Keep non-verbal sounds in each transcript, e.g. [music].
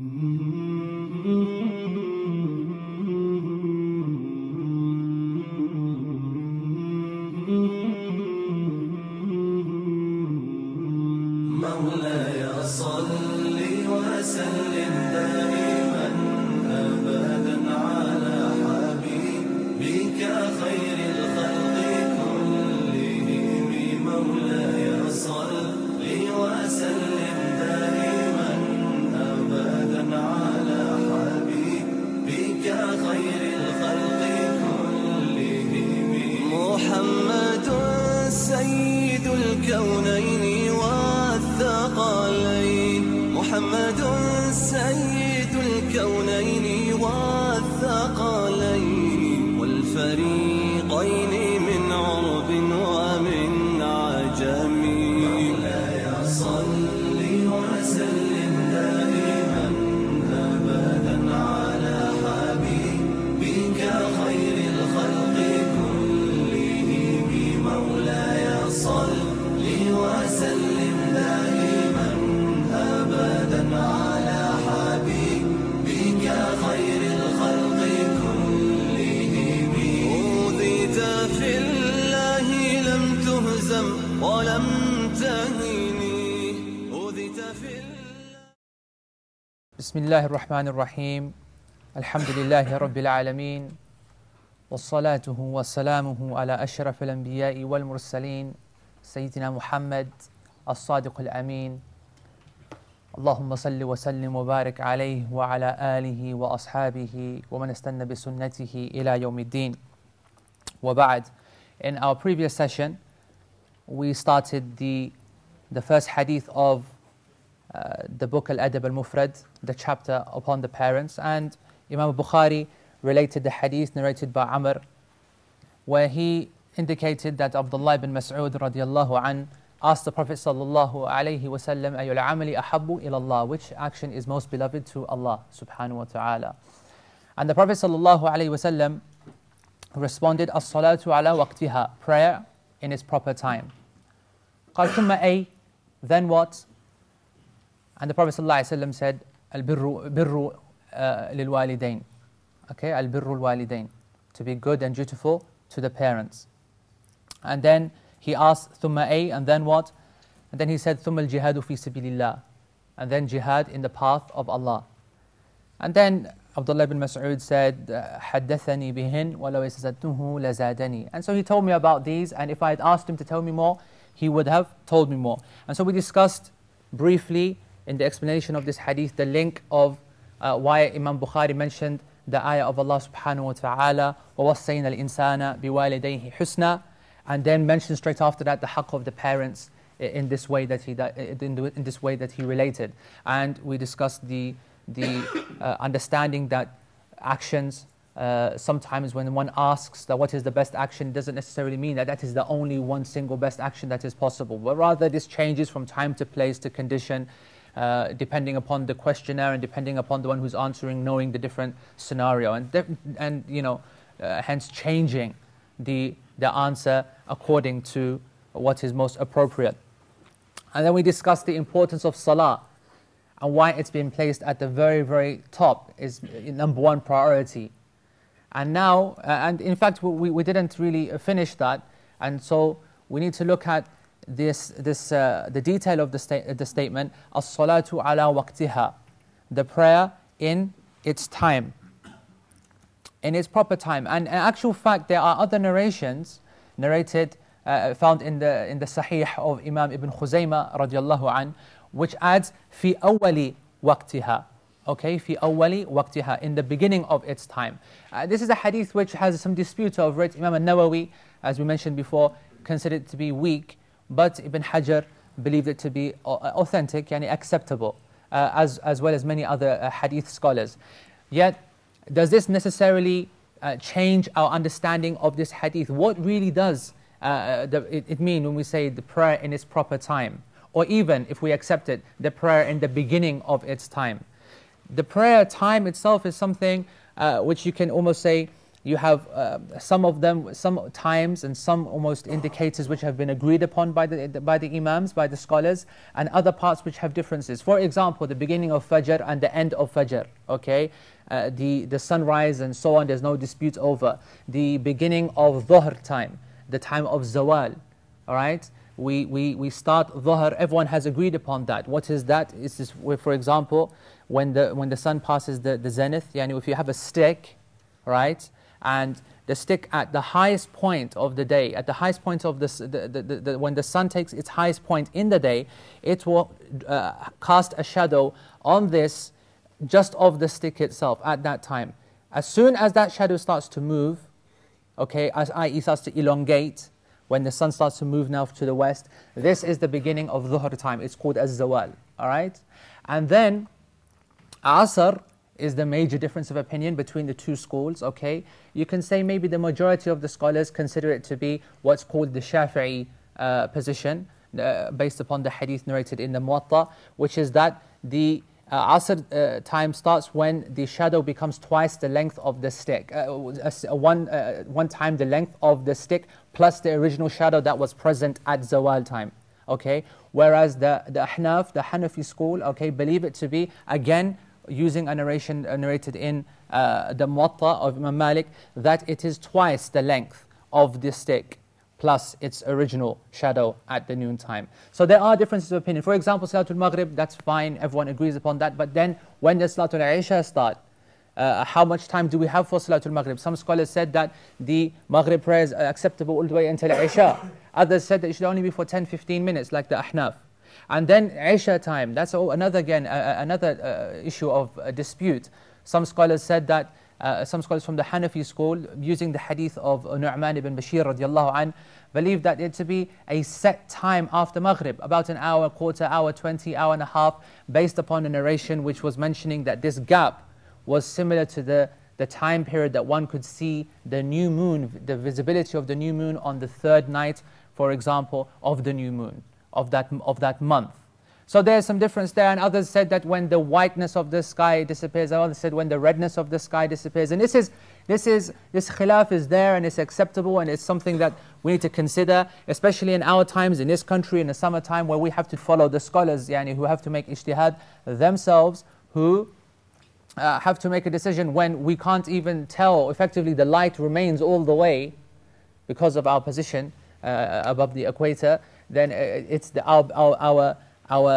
Mm-hmm. ولم تهني أذت في بسم الله الرحمن الرحيم الحمد لله رب العالمين والصلاة وسلامه على أشرف الأنبياء والمرسلين سيدنا محمد الصادق الأمين اللهم صل وسلم وبارك عليه وعلى آله وأصحابه ومن استنى بسنته إلى يوم الدين وبعد In our previous session we started the, the first hadith of uh, the book Al-Adab Al-Mufrad, the chapter upon the parents. And Imam Bukhari related the hadith narrated by Amr, where he indicated that Abdullah ibn Mas'ud radiallahu an asked the Prophet sallallahu alayhi wasallam, ayul amali ahabbu ilallah, which action is most beloved to Allah subhanahu wa ta'ala. And the Prophet sallallahu alayhi wasallam responded, as-salatu ala prayer in its proper time. ثم then what? And the Prophet ﷺ said, البر بر للوالدين. Okay, البر الوالدين. To be good and dutiful to the parents. And then he asked, ثم A, and then what? And then he said, ثم الجهاد في سبيل الله. And then jihad in the path of Allah. And then Abdullah ibn Mas'ud said, حدثني بهن ولو استزدته لزادني. And so he told me about these, and if I had asked him to tell me more, he would have told me more. And so we discussed briefly in the explanation of this hadith the link of uh, why Imam Bukhari mentioned the ayah of Allah subhanahu wa ta'ala, وَوَصَّيْنَا الْإِنسَانَ بِوَالِدَيْهِ حُسْنًا and then mentioned straight after that the haqq of the parents in this way that he, in this way that he related. And we discussed the, the uh, understanding that actions uh, sometimes when one asks that what is the best action doesn't necessarily mean that that is the only one single best action that is possible, but rather this changes from time to place to condition, uh, depending upon the questionnaire and depending upon the one who's answering, knowing the different scenario, and and you know, uh, hence changing the the answer according to what is most appropriate. And then we discussed the importance of salah and why it's been placed at the very, very top is uh, number one priority and now, uh, and in fact, we, we didn't really uh, finish that. And so we need to look at this, this, uh, the detail of the, sta uh, the statement, as-salatu ala waqtiha, the prayer in its time, in its proper time. And in actual fact, there are other narrations narrated, uh, found in the, in the Sahih of Imam Ibn Khuzaymah radiallahu an, which adds, fi awwali waqtiha, okay, في أول وقتها, in the beginning of its time. Uh, this is a hadith which has some disputes over it. Imam al-Nawawi, as we mentioned before, considered it to be weak, but Ibn Hajar believed it to be uh, authentic, yani acceptable, uh, as, as well as many other uh, hadith scholars. Yet, does this necessarily uh, change our understanding of this hadith? What really does uh, the, it, it mean when we say the prayer in its proper time? Or even, if we accept it, the prayer in the beginning of its time? the prayer time itself is something uh, which you can almost say you have uh, some of them, some times and some almost indicators which have been agreed upon by the, by the imams, by the scholars, and other parts which have differences. For example, the beginning of Fajr and the end of Fajr, okay? Uh, the, the sunrise and so on, there's no dispute over. The beginning of Dhuhr time, the time of Zawal, all right? We, we, we start Dhuhr, everyone has agreed upon that. What is that? It's this, for example, when the, when the sun passes the, the zenith, yani if you have a stick, right, and the stick at the highest point of the day, at the highest point of this, the, the, the, when the sun takes its highest point in the day, it will uh, cast a shadow on this, just of the stick itself at that time. As soon as that shadow starts to move, okay, as i.e. starts to elongate, when the sun starts to move now to the west, this is the beginning of Dhuhr time. It's called as Zawal, all right? And then Asr is the major difference of opinion between the two schools, okay? You can say maybe the majority of the scholars consider it to be what's called the Shafi'i uh, position, uh, based upon the hadith narrated in the Muwatta, which is that the uh, Asr uh, time starts when the shadow becomes twice the length of the stick, uh, one, uh, one time the length of the stick plus the original shadow that was present at Zawal time. Okay, whereas the, the Ahnaf, the Hanafi school, okay, believe it to be again using a narration uh, narrated in uh, the Muwatta of Imam Malik that it is twice the length of the stick plus its original shadow at the noontime. So there are differences of opinion. For example, Salatul Maghrib, that's fine, everyone agrees upon that. But then when does Salatul aisha start? Uh, how much time do we have for Salatul Maghrib? Some scholars said that the Maghrib prayers are acceptable all the way until Isha. [coughs] Others said that it should only be for 10-15 minutes like the Ahnaf. And then Isha time, that's another, again, uh, another uh, issue of uh, dispute. Some scholars said that, uh, some scholars from the Hanafi school, using the hadith of Nu'man ibn Bashir radiallahu an, believe that it to be a set time after Maghrib, about an hour, quarter hour, 20, hour and a half, based upon a narration which was mentioning that this gap was similar to the the time period that one could see the new moon, the visibility of the new moon on the third night, for example, of the new moon of that, of that month. So there's some difference there, and others said that when the whiteness of the sky disappears, others said when the redness of the sky disappears. And this is, this is, this khilaf is there and it's acceptable and it's something that we need to consider, especially in our times, in this country, in the summertime, where we have to follow the scholars, yani, who have to make ijtihad themselves, who uh, have to make a decision when we can't even tell, effectively the light remains all the way because of our position uh, above the equator then uh, it's the, our, our, our, our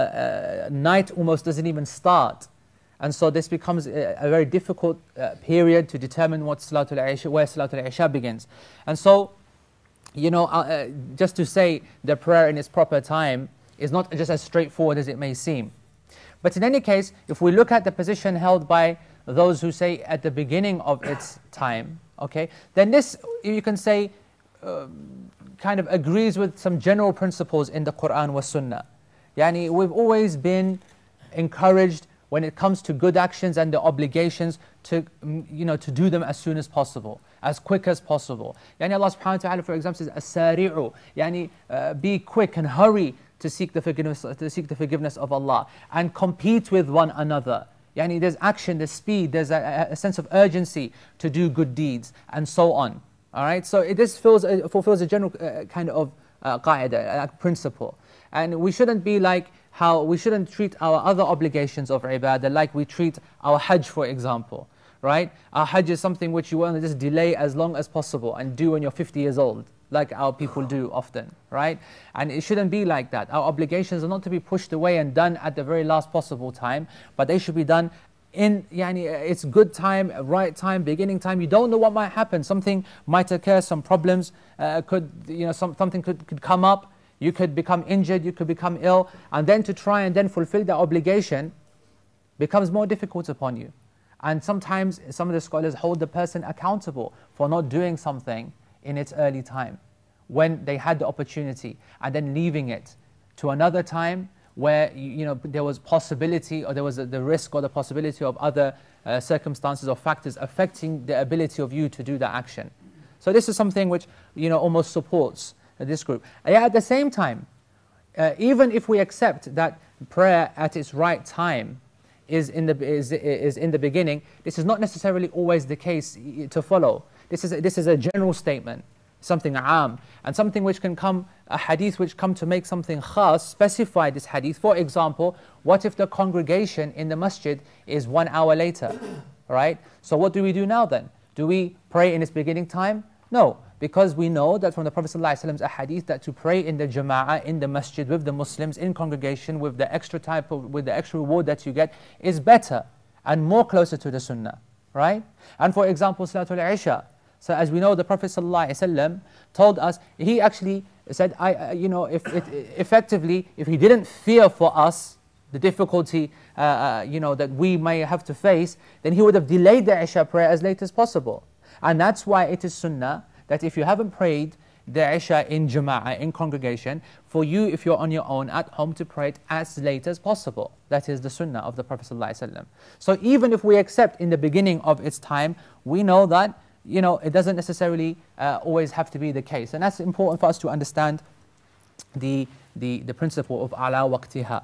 uh, night almost doesn't even start. And so this becomes a, a very difficult uh, period to determine what Salatul Isha, where Salatul Isha begins. And so, you know, uh, uh, just to say the prayer in its proper time is not just as straightforward as it may seem. But in any case, if we look at the position held by those who say at the beginning of its time, okay, then this, you can say, um, kind of agrees with some general principles in the Quran was Sunnah. Yani we've always been encouraged when it comes to good actions and the obligations to, mm, you know, to do them as soon as possible, as quick as possible. Yani Allah subhanahu wa ta'ala, for example, says, as yani uh, be quick and hurry to seek, the forgiveness, to seek the forgiveness of Allah and compete with one another. Yani there's action, there's speed, there's a, a sense of urgency to do good deeds and so on. All right, so it, this fills, uh, fulfills a general uh, kind of uh, a principle. And we shouldn't be like how we shouldn't treat our other obligations of ibadah like we treat our hajj, for example. Right? Our hajj is something which you want to just delay as long as possible and do when you're 50 years old, like our people do often. Right? And it shouldn't be like that. Our obligations are not to be pushed away and done at the very last possible time, but they should be done in yani, its good time, right time, beginning time. You don't know what might happen. Something might occur, some problems uh, could, you know, some, something could, could come up. You could become injured, you could become ill. And then to try and then fulfill that obligation becomes more difficult upon you. And sometimes some of the scholars hold the person accountable for not doing something in its early time when they had the opportunity and then leaving it to another time where you know there was possibility or there was the risk or the possibility of other uh, circumstances or factors affecting the ability of you to do that action. So this is something which you know almost supports uh, this group. And yet at the same time, uh, even if we accept that prayer at its right time is in the is, is in the beginning, this is not necessarily always the case to follow. This is a, this is a general statement something am, and something which can come, a hadith which come to make something khas, specify this hadith. For example, what if the congregation in the masjid is one hour later, [coughs] right? So what do we do now then? Do we pray in its beginning time? No, because we know that from the Prophet ﷺ's that to pray in the jama'ah, in the masjid, with the Muslims, in congregation, with the extra type of, with the extra reward that you get, is better and more closer to the sunnah, right? And for example, Salatul Isha, so as we know, the Prophet ﷺ told us, he actually said, I, uh, you know, if it, effectively, if he didn't fear for us, the difficulty, uh, uh, you know, that we may have to face, then he would have delayed the Isha prayer as late as possible. And that's why it is sunnah that if you haven't prayed the Isha in jama'ah, in congregation, for you, if you're on your own at home, to pray it as late as possible. That is the sunnah of the Prophet ﷺ. So even if we accept in the beginning of its time, we know that you know, it doesn't necessarily uh, always have to be the case. And that's important for us to understand the, the, the principle of ala waqtiha.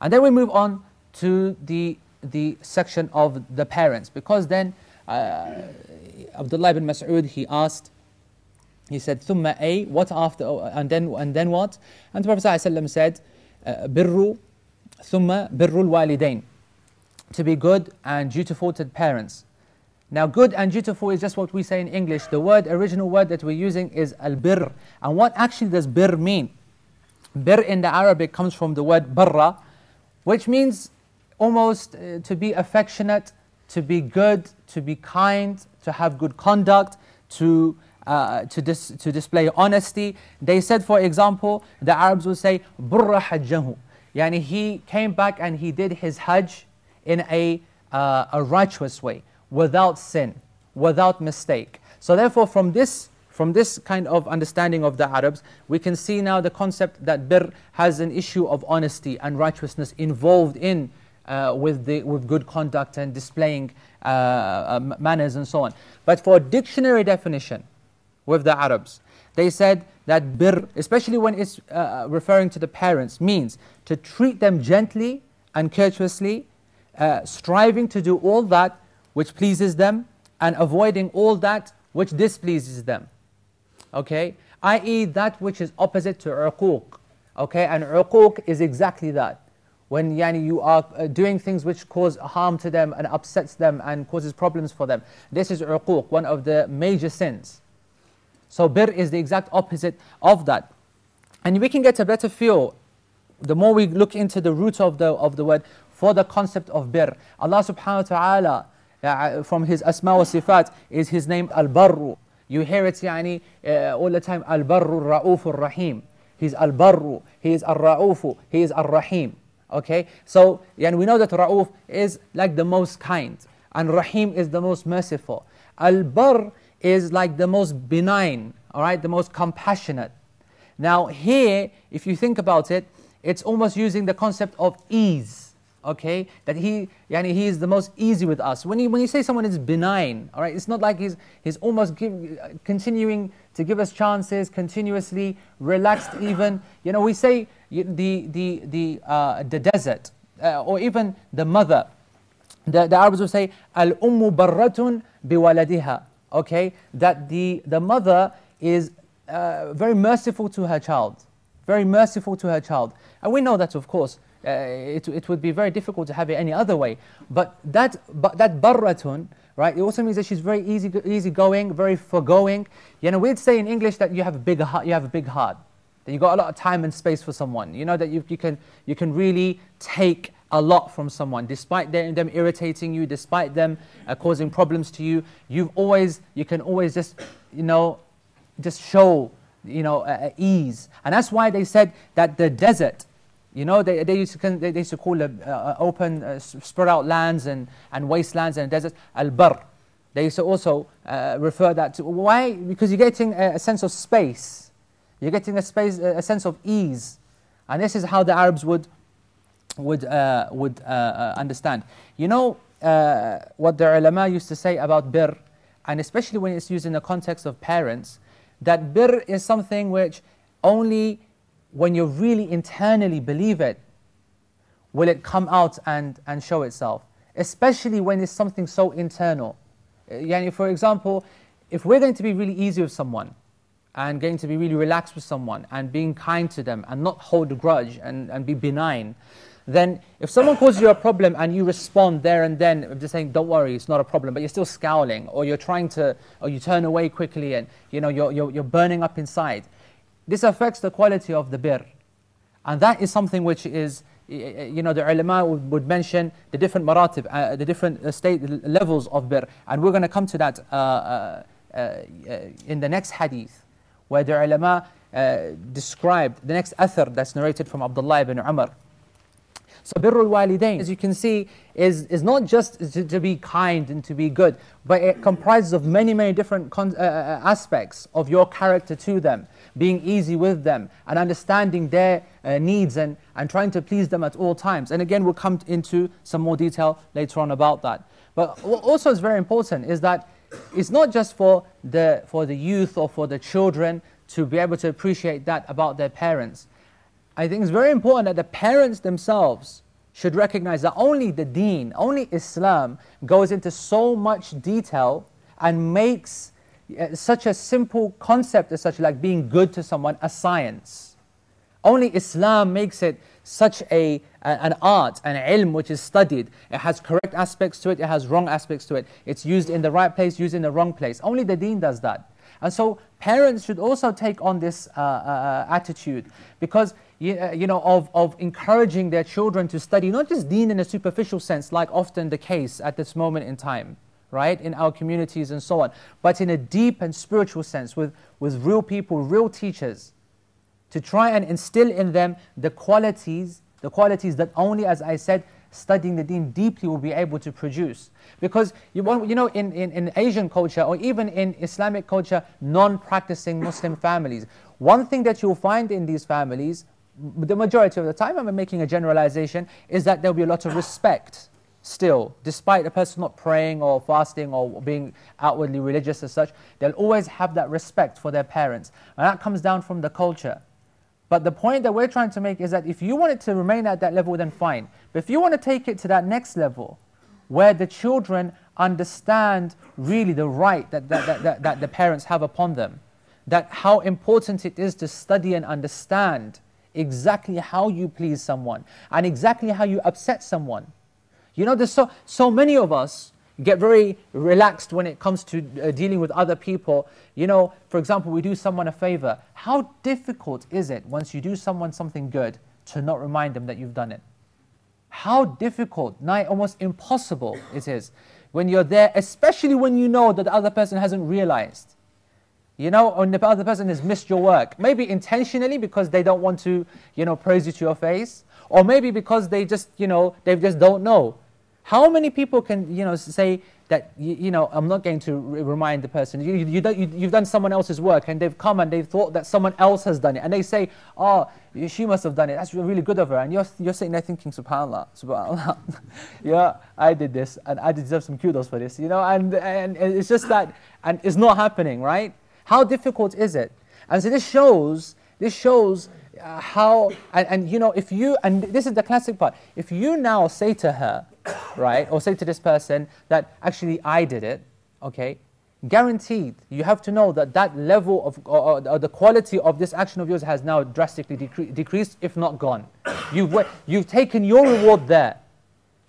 And then we move on to the, the section of the parents, because then uh, Abdullah ibn Mas'ud, he asked, he said, thumma a, what after, and then, and then what? And the Prophet ﷺ said, uh, birru, thumma birru al-walidain, to be good and dutiful to the parents. Now, good and dutiful is just what we say in English. The word, original word that we're using is al-birr. And what actually does birr mean? Birr in the Arabic comes from the word barra, which means almost uh, to be affectionate, to be good, to be kind, to have good conduct, to, uh, to, dis to display honesty. They said, for example, the Arabs would say, burra hajjahu. Yani he came back and he did his hajj in a, uh, a righteous way without sin, without mistake. So therefore, from this, from this kind of understanding of the Arabs, we can see now the concept that bir has an issue of honesty and righteousness involved in uh, with, the, with good conduct and displaying uh, uh, manners and so on. But for dictionary definition with the Arabs, they said that bir, especially when it's uh, referring to the parents, means to treat them gently and courteously, uh, striving to do all that which pleases them and avoiding all that which displeases them. Okay? I.e. that which is opposite to uquq. Okay? And uquq is exactly that. When yani, you are uh, doing things which cause harm to them and upsets them and causes problems for them. This is uquq, one of the major sins. So bir is the exact opposite of that. And we can get a better feel the more we look into the root of the, of the word for the concept of bir. Allah subhanahu wa ta'ala uh, from his asma wa sifat is his name Al-Barru. You hear it يعني, uh, all the time, Al-Barru Ra'ufu Rahim. He's Al-Barru, he is Al-Ra'ufu, he is Al-Rahim. Okay, so and we know that Ra'uf is like the most kind and Rahim is the most merciful. Al-Barr is like the most benign, all right, the most compassionate. Now here, if you think about it, it's almost using the concept of ease okay? That he, yani he is the most easy with us. When you, when you say someone is benign, all right, it's not like he's, he's almost give, continuing to give us chances, continuously, relaxed [coughs] even. You know, we say the, the, the, uh, the desert, uh, or even the mother. The, the Arabs will say, Al-ummu barratun biwaladiha, okay? That the, the mother is uh, very merciful to her child, very merciful to her child. And we know that, of course, uh, it, it would be very difficult to have it any other way. But that, but that barratun, right, it also means that she's very easy, easygoing, very forgoing. You know, we'd say in English that you have a big heart, you have a big heart, that you got a lot of time and space for someone. You know, that you, you, can, you can really take a lot from someone, despite them, them irritating you, despite them uh, causing problems to you. You've always, you can always just, you know, just show, you know, uh, ease. And that's why they said that the desert, you know, they, they, used, to, they, used to call uh, uh, open, uh, spread out lands and, and wastelands and deserts, al-bar. They used to also uh, refer that to, why? Because you're getting a, a, sense of space. You're getting a, space, a, sense of ease. And this is how the Arabs would, would, uh, would uh, understand. You know what the ulama used to say about bir, and especially when it's used in the context of parents, that bir is something which only when you really internally believe it, will it come out and, and show itself. Especially when it's something so internal. Eh, yani for example, if we're going to be really easy with someone, and going to be really relaxed with someone, and being kind to them, and not hold a grudge, and, and be benign, then if someone causes you a problem and you respond there and then, just saying, don't worry, it's not a problem, but you're still scowling, or you're trying to, or you turn away quickly, and you know, you're, you're, you're burning up inside, this affects the quality of the bir. And that is something which is, you know, the ulama would mention the different maratib, uh, the different uh, state levels of bir. And we're going to come to that uh, uh, uh, in the next hadith, where the ulama uh, described the next athar that's narrated from Abdullah ibn Umar. So al walidain, as you can see, is, is not just to, to, be kind and to be good, but it comprises of many, many different aspects of your character to them being easy with them, and understanding their uh, needs and, and trying to please them at all times. And again, we'll come into some more detail later on about that. But what also is very important is that it's not just for the, for the youth or for the children to be able to appreciate that about their parents. I think it's very important that the parents themselves should recognize that only the deen, only Islam, goes into so much detail and makes uh, such a simple concept as such, like being good to someone, a science. Only Islam makes it such a, an art, an ilm which is studied. It has correct aspects to it, it has wrong aspects to it. It's used in the right place, used in the wrong place. Only the deen does that. And so parents should also take on this uh, uh, uh attitude because uh, you know, of, of encouraging their children to study, not just deen in a superficial sense, like often the case at this moment in time, right, in our communities and so on, but in a deep and spiritual sense with, with real people, real teachers, to try and instill in them the qualities, the qualities that only, as I said, studying the deen deeply will be able to produce. Because, you, want, you know, in, in, in Asian culture or even in Islamic culture, non-practicing Muslim families, one thing that you'll find in these families, the majority of the time, I'm making a generalization, is that there'll be a lot of respect still, despite a person not praying or fasting or being outwardly religious as such, they'll always have that respect for their parents. And that comes down from the culture. But the point that we're trying to make is that if you want it to remain at that level, then fine. But if you want to take it to that next level, where the children understand really the right that, that, that, that, that the parents have upon them, that how important it is to study and understand exactly how you please someone and exactly how you upset someone you know, there's so, so many of us get very relaxed when it comes to uh, dealing with other people. You know, for example, we do someone a favor. How difficult is it once you do someone something good to not remind them that you've done it? How difficult, nigh almost impossible it is when you're there, especially when you know that the other person hasn't realized. You know, or the other person has missed your work. Maybe intentionally because they don't want to, you know, praise you to your face. Or maybe because they just, you know, they just don't know. How many people can you know say that you, you know I'm not going to remind the person you, you, you have done someone else's work and they've come and they've thought that someone else has done it and they say oh she must have done it that's really good of her and you're you're sitting there thinking subhanallah subhanallah [laughs] yeah I did this and I deserve some kudos for this you know and and it's just that and it's not happening right how difficult is it and so this shows this shows uh, how and, and you know if you and this is the classic part if you now say to her right? Or say to this person that actually I did it, okay? Guaranteed, you have to know that that level of, or, the quality of this action of yours has now drastically decre decreased, if not gone. You've, you've taken your reward there.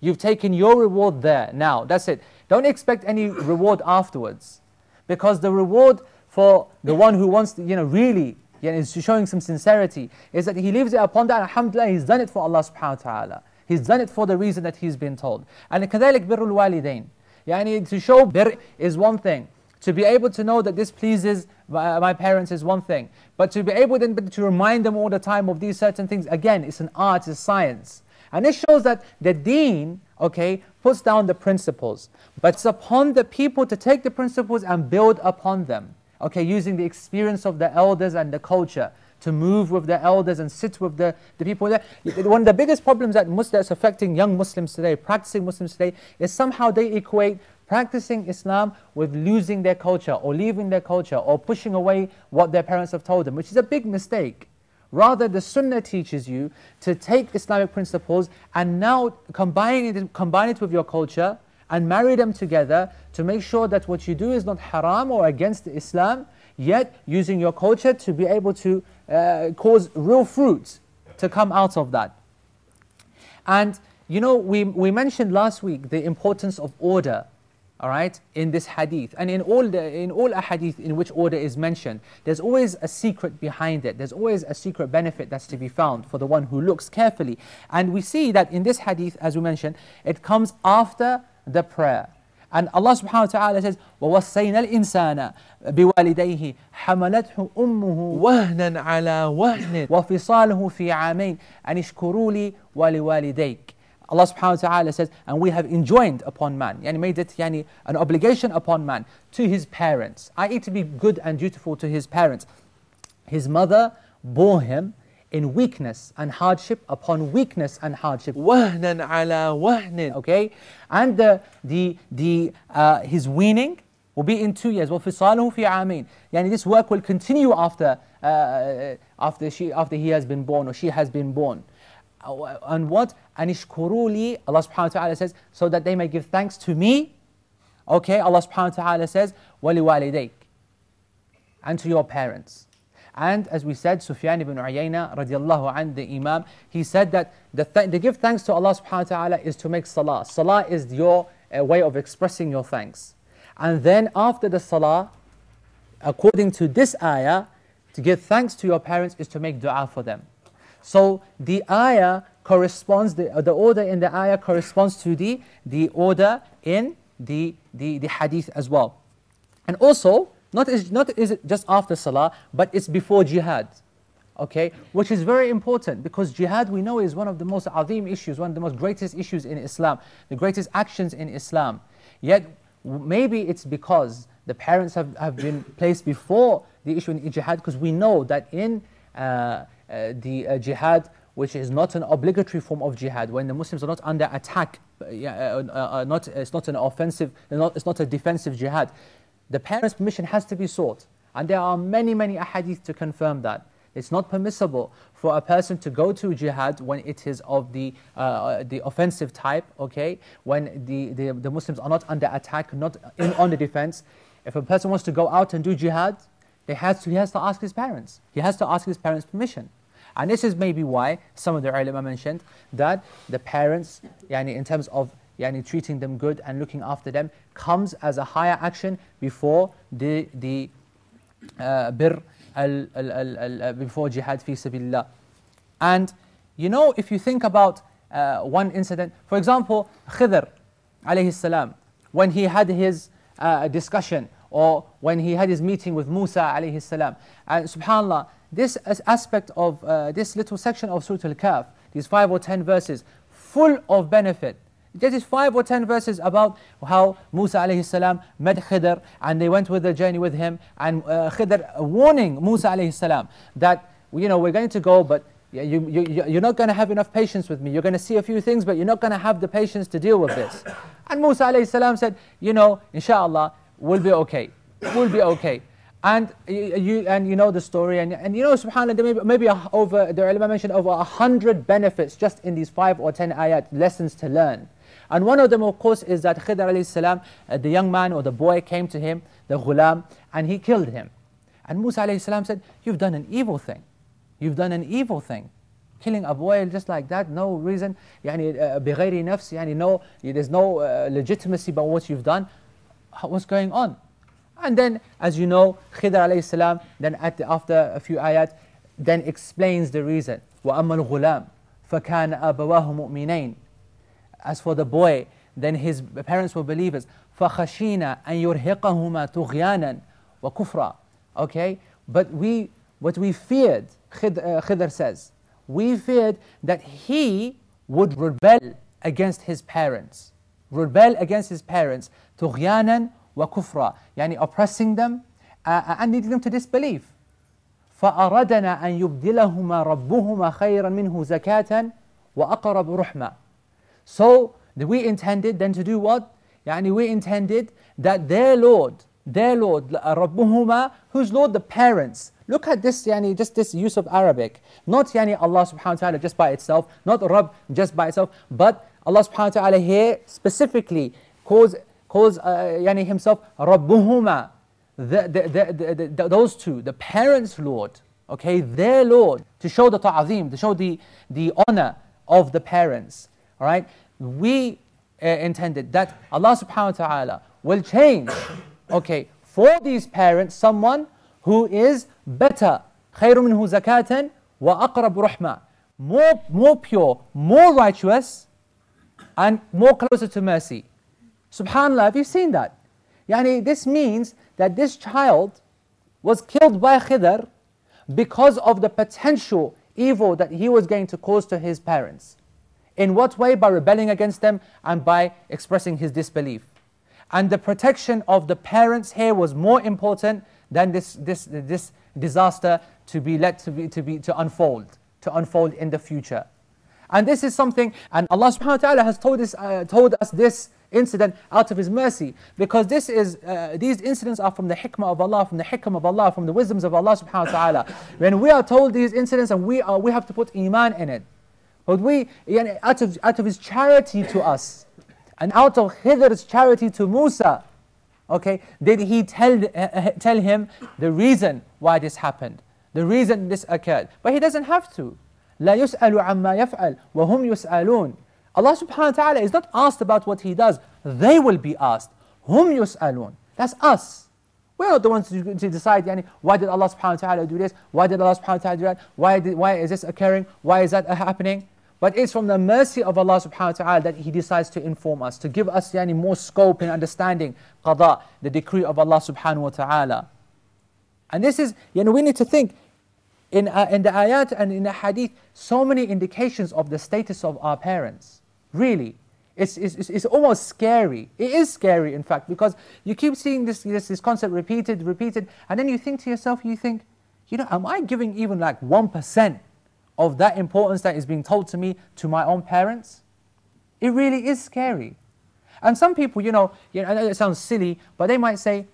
You've taken your reward there. Now, that's it. Don't expect any reward afterwards. Because the reward for the one who wants to, you know, really you know, is showing some sincerity is that he leaves it upon that, alhamdulillah, he's done it for Allah subhanahu wa ta'ala. He's done it for the reason that he's been told. And كذلك بر الوالدين يعني to show بر is one thing. To be able to know that this pleases my parents is one thing. But to be able then to remind them all the time of these certain things, again, it's an art, it's science. And it shows that the deen, okay, puts down the principles. But it's upon the people to take the principles and build upon them. Okay, using the experience of the elders and the culture to move with the elders and sit with the, the people there. One of the biggest problems that Muslims affecting young Muslims today, practicing Muslims today, is somehow they equate practicing Islam with losing their culture or leaving their culture or pushing away what their parents have told them, which is a big mistake. Rather, the Sunnah teaches you to take Islamic principles and now combine it, combine it with your culture and marry them together to make sure that what you do is not haram or against Islam, yet using your culture to be able to uh, cause real fruits to come out of that. And you know, we, we mentioned last week the importance of order, all right, in this hadith. And in all, the, in all a hadith in which order is mentioned, there's always a secret behind it. There's always a secret benefit that's to be found for the one who looks carefully. And we see that in this hadith, as we mentioned, it comes after the prayer. And Allah subhanahu wa ta'ala says, وَوَصَّيْنَا الْإِنسَانَ بِوَالِدَيْهِ حَمَلَتْهُ أُمُّهُ وَهْنًا عَلَى وَهْنٍ وَفِصَالُهُ فِي عَامَيْنِ أَنِ اشْكُرُوا لِي وَلِوَالِدَيْكِ Allah subhanahu wa ta'ala says, and we have enjoined upon man, yani made it yani, an obligation upon man to his parents, i.e. to be good and dutiful to his parents. His mother bore him, in weakness and hardship upon weakness and hardship. وهنا على وهن. Okay, and the the the uh, his weaning will be in two years. وفصاله في عامين. يعني this work will continue after uh, uh, after she after he has been born or she has been born. Uh, and what? And ishkuruli, Allah subhanahu wa ta'ala says, so that they may give thanks to me. Okay, Allah subhanahu wa ta'ala says, وَلِوَالِدَيْكَ And to your parents. And as we said, Sufyan ibn Uyayna radiallahu anhu, the Imam, he said that the th to give thanks to Allah subhanahu wa ta'ala is to make salah. Salah is your uh, way of expressing your thanks. And then after the salah, according to this ayah, to give thanks to your parents is to make dua for them. So the ayah corresponds, the, the order in the ayah corresponds to the, the order in the, the, the hadith as well. And also, not is, not is it just after salah, but it's before jihad. Okay, which is very important because jihad we know is one of the most azim issues, one of the most greatest issues in Islam, the greatest actions in Islam. Yet maybe it's because the parents have, have been placed before the issue in jihad because we know that in uh, uh, the uh, jihad which is not an obligatory form of jihad, when the Muslims are not under attack, uh, uh, uh, uh, not, it's not an offensive, not, it's not a defensive jihad the parent's permission has to be sought. And there are many, many ahadith to confirm that. It's not permissible for a person to go to jihad when it is of the, uh, uh, the offensive type, okay? When the, the, the, Muslims are not under attack, not in, on the defense. If a person wants to go out and do jihad, they has to, he has to ask his parents. He has to ask his parents' permission. And this is maybe why some of the ulama mentioned that the parents, yani in terms of yani treating them good and looking after them, comes as a higher action before the, the uh, bir, al, al, al, al, uh, before jihad fi sabilillah. And you know, if you think about uh, one incident, for example, Khidr alayhi salam, when he had his uh, discussion or when he had his meeting with Musa alayhi salam, and subhanallah, this aspect of uh, this little section of Surah Al-Kahf, these five or ten verses, full of benefit, just five or ten verses about how Musa alayhi salam met Khidr and they went with the journey with him and uh, Khidr warning Musa alayhi salam that you know we're going to go but you, you, you're not going to have enough patience with me. You're going to see a few things, but you're not going to have the patience to deal with this. [coughs] And Musa alayhi salam said, you know, inshallah, we'll be okay. We'll be okay. And you, and you know the story, and, and you know, subhanAllah, maybe, maybe over, the ulama mentioned over a hundred benefits just in these five or ten ayat, lessons to learn. And one of them, of course, is that Khidr alayhi salam, uh, the young man or the boy came to him, the ghulam, and he killed him. And Musa alayhi salam said, you've done an evil thing. You've done an evil thing. Killing a boy just like that, no reason, يعني, uh, بغير نفس, يعني, no, there's no uh, legitimacy about what you've done. What's going on? And then, as you know, Khidr alayhi salam, then the, after a few ayat, then explains the reason. وَأَمَّا الْغُلَامِ فَكَانَ أَبَوَاهُ مُؤْمِنَيْنِ as for the boy, then his parents were believers. فَخَشِينَا أَن يُرْهِقَهُمَا تُغْيَانًا وَكُفْرًا Okay? But we, what we feared, uh, Khidr says, we feared that he would rebel against his parents. Rebel against his parents. تُغْيَانًا وَكُفْرًا Yani oppressing them uh, uh, and leading them to disbelief. فأردنا أن يبدلهما ربهما خيرا منه زكاة وأقرب رحمًا so we intended then to do what? Yani we intended that their Lord, their Lord, رَبُّهُمَا uh, Whose Lord? The parents. Look at this, yani, just this use of Arabic. Not yani Allah subhanahu wa ta'ala just by itself, not Rabb just by itself, but Allah subhanahu wa ta'ala here specifically calls, calls uh, yani himself رَبُّهُمَا the, the, the, those two, the parents' Lord, okay, their Lord, to show the ta'azim, to show the, the honor of the parents. All right? We uh, intended that Allah subhanahu wa ta'ala will change, [coughs] okay, for these parents someone who is better, خير منه wa وأقرب رحمة, more, more pure, more righteous, and more closer to mercy. Subhanallah, have you seen that? Yani, this means that this child was killed by Khidr because of the potential evil that he was going to cause to his parents. In what way? By rebelling against them and by expressing his disbelief. And the protection of the parents here was more important than this, this, this disaster to be let to, be, to, be, to unfold, to unfold in the future. And this is something, and Allah subhanahu wa ta'ala has told us, uh, told us this incident out of His mercy. Because this is, uh, these incidents are from the hikmah of Allah, from the hikmah of Allah, from the wisdoms of Allah subhanahu wa ta'ala. When we are told these incidents and we, are, we have to put iman in it, but we, out, of, out of his charity to us, and out of Khidr's charity to Musa, okay, did he tell, uh, tell him the reason why this happened, the reason this occurred. But he doesn't have to. لا يسأل عما يفعل وهم يسألون Allah subhanahu wa ta'ala is not asked about what he does. They will be asked. هم يسألون That's us. We're not the ones to, to decide, yani, why did Allah subhanahu wa ta'ala do this? Why did Allah subhanahu wa ta'ala do that? Why, did, why is this occurring? Why is that uh, happening? But it's from the mercy of Allah subhanahu wa ta'ala that He decides to inform us, to give us yani, more scope in understanding qada, the decree of Allah subhanahu wa ta'ala. And this is, you know, we need to think in, uh, in the ayat and in the hadith, so many indications of the status of our parents. Really. It's, it's, it's almost scary. It is scary, in fact, because you keep seeing this, this, this concept repeated, repeated, and then you think to yourself, you think, you know, am I giving even like 1% of that importance that is being told to me to my own parents? It really is scary. And some people, you know, you know I know it sounds silly, but they might say,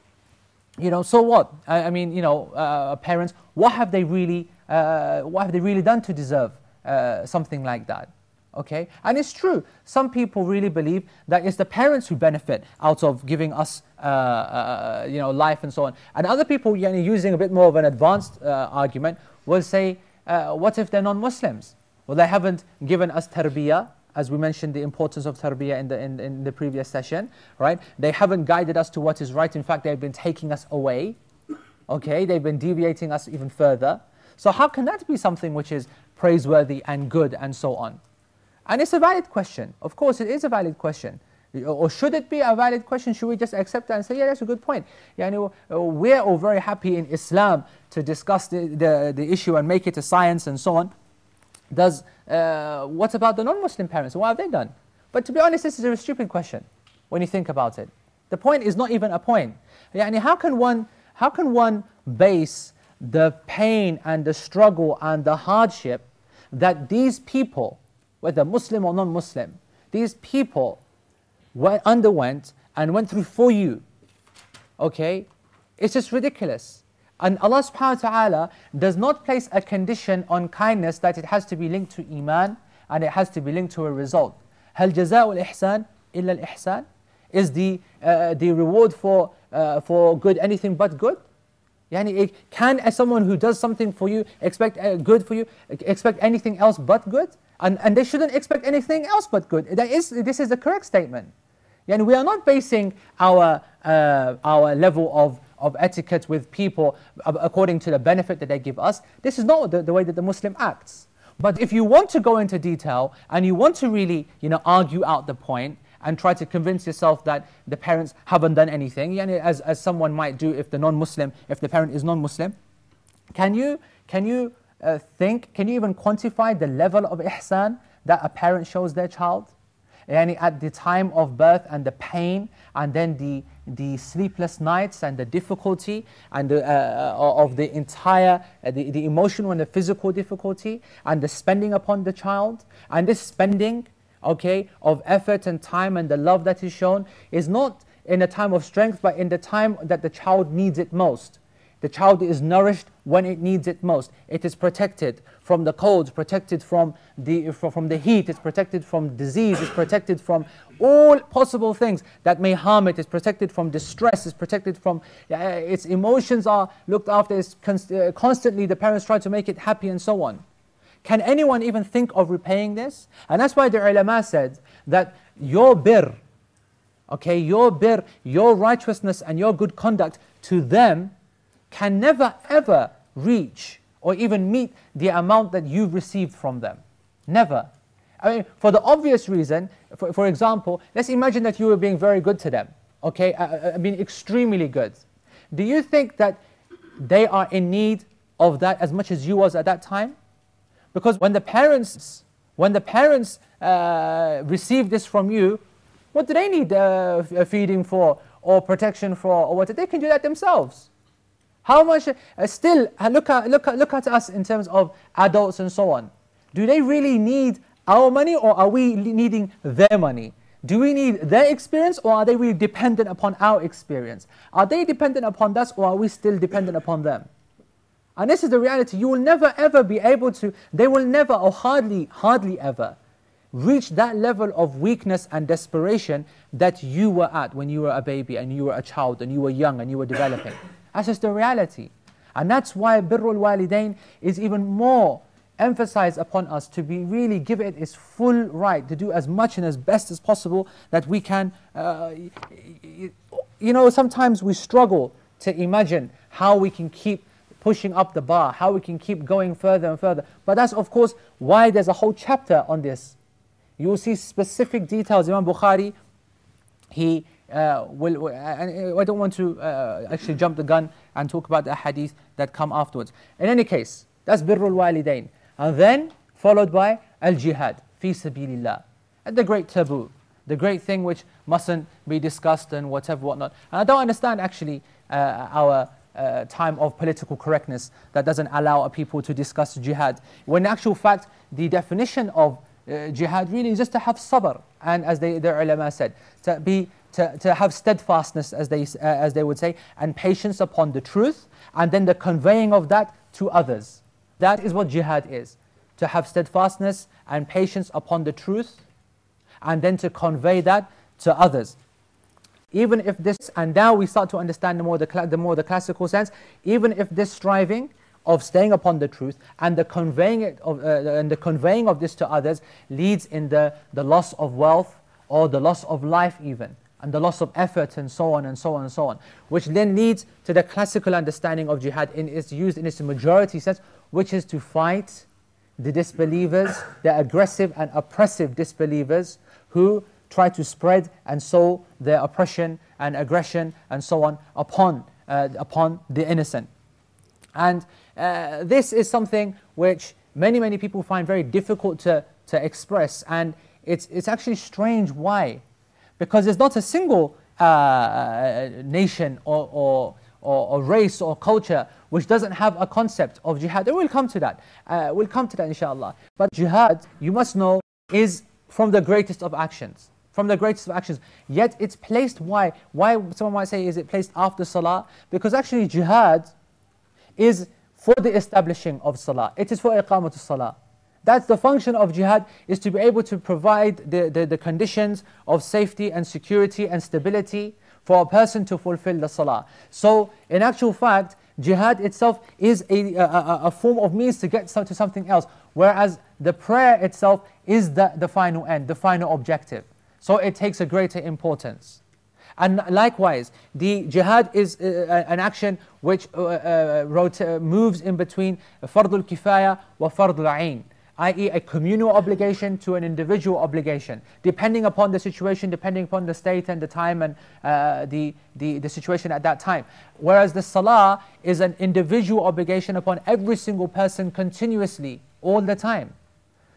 you know, so what? I, I mean, you know, uh, parents, what have they really, uh, what have they really done to deserve uh, something like that? Okay, and it's true. Some people really believe that it's the parents who benefit out of giving us, uh, uh, you know, life and so on. And other people, you know, using a bit more of an advanced uh, argument, will say, uh, what if they're non-Muslims? Well, they haven't given us tarbiyah, as we mentioned the importance of tarbiyah in the, in, in the previous session, right? They haven't guided us to what is right. In fact, they've been taking us away, okay? They've been deviating us even further. So how can that be something which is praiseworthy and good and so on? And it's a valid question. Of course, it is a valid question. Or should it be a valid question? Should we just accept that and say, yeah, that's a good point? Yani, we're all very happy in Islam to discuss the, the, the issue and make it a science and so on. Does, uh, what about the non-Muslim parents? What have they done? But to be honest, this is a stupid question when you think about it. The point is not even a point. Yani, how, can one, how can one base the pain and the struggle and the hardship that these people, whether Muslim or non Muslim, these people underwent and went through for you. Okay? It's just ridiculous. And Allah subhanahu wa ta'ala does not place a condition on kindness that it has to be linked to iman and it has to be linked to a result. هل جزاء الإحسان إلا الإحسان? Is the, uh, the reward for, uh, for good anything but good? Yani can someone who does something for you expect uh, good for you, expect anything else but good? And, and they shouldn't expect anything else but good. That is, this is the correct statement. And we are not basing our, uh, our level of, of etiquette with people according to the benefit that they give us. This is not the, the way that the Muslim acts. But if you want to go into detail and you want to really you know, argue out the point, and try to convince yourself that the parents haven't done anything, yani as, as someone might do if the non-Muslim, if the parent is non-Muslim. Can you, can you uh, think, can you even quantify the level of ihsan that a parent shows their child? yani at the time of birth and the pain and then the, the sleepless nights and the difficulty and the, uh, uh, of the entire, uh, the, the emotional and the physical difficulty and the spending upon the child. And this spending, okay, of effort and time and the love that is shown is not in a time of strength but in the time that the child needs it most. The child is nourished when it needs it most. It is protected from the cold, protected from the, from the heat, it's protected from disease, it's protected from all possible things that may harm it, it's protected from distress, it's protected from, uh, its emotions are looked after, it's const uh, constantly the parents try to make it happy and so on. Can anyone even think of repaying this? And that's why the ulama said that your bir, okay, your bir, your righteousness and your good conduct to them can never ever reach or even meet the amount that you've received from them. Never. I mean, for the obvious reason, for, for example, let's imagine that you were being very good to them, okay? I, I mean, extremely good. Do you think that they are in need of that as much as you was at that time? Because when the parents, when the parents uh, receive this from you, what do they need uh, uh, feeding for or protection for or what? They can do that themselves. How much, uh, still, uh, look at, look, at, look at us in terms of adults and so on. Do they really need our money or are we needing their money? Do we need their experience or are they really dependent upon our experience? Are they dependent upon us or are we still dependent upon them? And this is the reality. You will never ever be able to, they will never or hardly, hardly ever reach that level of weakness and desperation that you were at when you were a baby and you were a child and you were young and you were developing. That's just the reality. And that's why birrul walidain is even more emphasized upon us to be really give it its full right, to do as much and as best as possible that we can. Uh, you know, sometimes we struggle to imagine how we can keep pushing up the bar, how we can keep going further and further. But that's, of course, why there's a whole chapter on this. You will see specific details. Imam Bukhari, he uh, will, uh, uh, I don't want to uh, actually jump the gun and talk about the hadith that come afterwards. In any case, that's birrul walidain. And then followed by al-jihad, fi sabilillah. And the great taboo, the great thing which mustn't be discussed and whatever, whatnot. And I don't understand actually uh, our uh, time of political correctness that doesn't allow people to discuss jihad. When in actual fact, the definition of uh, jihad really is just to have sabr, and as they, the ulama said, to be to, to have steadfastness, as they, uh, as they would say, and patience upon the truth, and then the conveying of that to others. That is what jihad is to have steadfastness and patience upon the truth, and then to convey that to others. Even if this, and now we start to understand the more the, the, more the classical sense, even if this striving of staying upon the truth and the conveying, it of, uh, and the conveying of this to others leads in the, the loss of wealth or the loss of life even and the loss of effort and so on and so on and so on. Which then leads to the classical understanding of jihad in its used in its majority sense, which is to fight the disbelievers, the aggressive and oppressive disbelievers who try to spread and sow their oppression and aggression and so on upon, uh, upon the innocent. And uh, this is something which many, many people find very difficult to, to express. And it's, it's actually strange why because there's not a single uh, uh nation or, or, or, race or culture which doesn't have a concept of jihad. And we'll come to that. Uh, we'll come to that inshallah. But jihad, you must know, is from the greatest of actions. From the greatest of actions. Yet it's placed, why? Why, someone might say, is it placed after salah? Because actually jihad is for the establishing of salah. It is for iqamatu salah. That's the function of jihad, is to be able to provide the, the, the, conditions of safety and security and stability for a person to fulfill the salah. So, in actual fact, jihad itself is a, a, a form of means to get to something else, whereas the prayer itself is the, the final end, the final objective. So it takes a greater importance. And likewise, the jihad is uh, uh an action which uh, uh, moves in between fardul kifaya wa fardul ayn i.e. a communal obligation to an individual obligation, depending upon the situation, depending upon the state and the time and uh, the, the, the situation at that time. Whereas the salah is an individual obligation upon every single person continuously, all the time.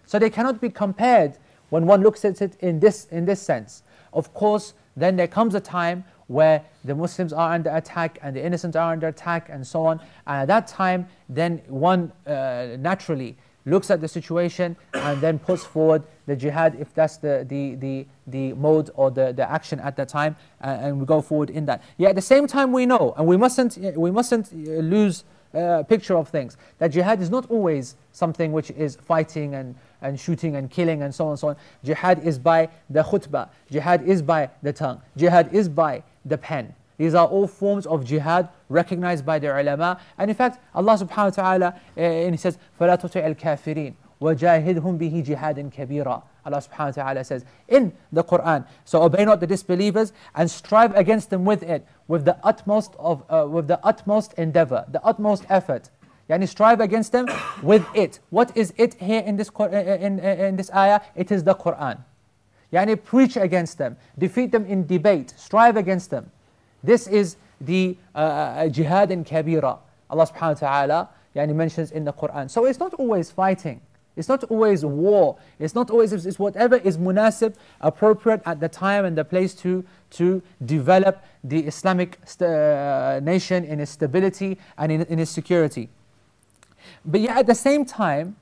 So they cannot be compared when one looks at it in this, in this sense. Of course, then there comes a time where the Muslims are under attack and the innocent are under attack and so on. And at that time, then one uh, naturally looks at the situation and then puts forward the jihad if that's the, the, the, the mode or the, the action at that time and, uh, and we go forward in that. Yet at the same time we know, and we mustn't, uh, we mustn't uh, lose uh, picture of things, that jihad is not always something which is fighting and, and shooting and killing and so on and so on. Jihad is by the khutbah, jihad is by the tongue, jihad is by the pen. These are all forms of jihad recognized by the ulama. And in fact, Allah subhanahu wa ta'ala, uh, eh, and eh, He says, فَلَا تُطِعِ الْكَافِرِينَ وَجَاهِدْهُمْ بِهِ جِهَادٍ كَبِيرًا Allah subhanahu wa ta'ala says in the Qur'an, so obey not the disbelievers and strive against them with it, with the utmost, of, uh, with the utmost endeavor, the utmost effort. Yani strive against them [coughs] with it. What is it here in this, in, in this ayah? It is the Qur'an. Yani preach against them, defeat them in debate, strive against them. This is the uh, uh, jihad in kabira. Allah subhanahu wa ta'ala yani mentions in the Quran. So it's not always fighting. It's not always war. It's not always, it's, whatever is munasib, appropriate at the time and the place to, to develop the Islamic uh, nation in its stability and in, in its security. But yet at the same time,